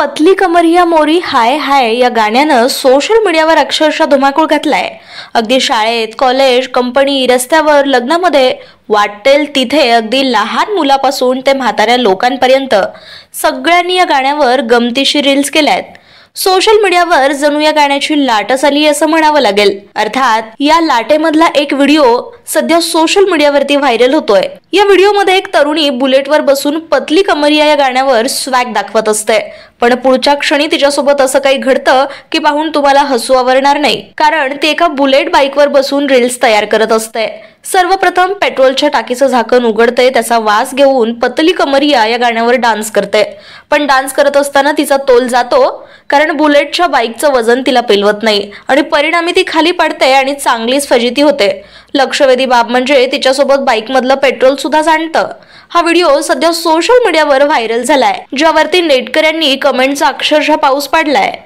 पतली कमरिया मोरी हाय हाय या गाण्यानं सोशल मीडियावर अक्षरशः धुमाकूळ घातलाय अगदी शाळेत कॉलेज कंपनी रस्त्यावर लग्नामध्ये वाटेल तिथे अगदी लहान मुलापासून ते म्हाताऱ्या लोकांपर्यंत सगळ्यांनी या गाण्यावर गमतीशी रील्स केल्या आहेत सोशल मीडियावर जणू या गाण्याची लाटच आली असं म्हणावं लागेल अर्थात या लाटेमधला एक व्हिडिओ सध्या सोशल मीडियावरती व्हायरल होतोय या व्हिडिओमध्ये एक तरुणी बुलेटवर बसून पतली कमरिया या गाण्यावर स्वॅग दाखवत असते पण पुढच्या क्षणी तिच्यासोबत असं काही घडतं की पाहून तुम्हाला हसू आवरणार नाही कारण ती एका बुलेट बाईकवर बसून रील्स तयार करत असते सर्वप्रथम पेट्रोलच्या टाकीचं झाकण उघडते त्याचा वास घेऊन पतली कमरिया या गाण्यावर डान्स करते पण डान्स करत असताना तिचा तोल जातो कारण बुलेटच्या बाईकचं वजन तिला पेलवत नाही आणि परिणामी ती खाली पडते आणि चांगलीच फजिती होते लक्षवेधी बाब म्हणजे तिच्यासोबत बाईकमधलं पेट्रोल सुद्धा जाणतं हा व्हिडिओ सध्या सोशल मीडियावर व्हायरल झालाय ज्यावरती नेटकऱ्यांनी कमेंटचा अक्षरशः पाऊस पाडलाय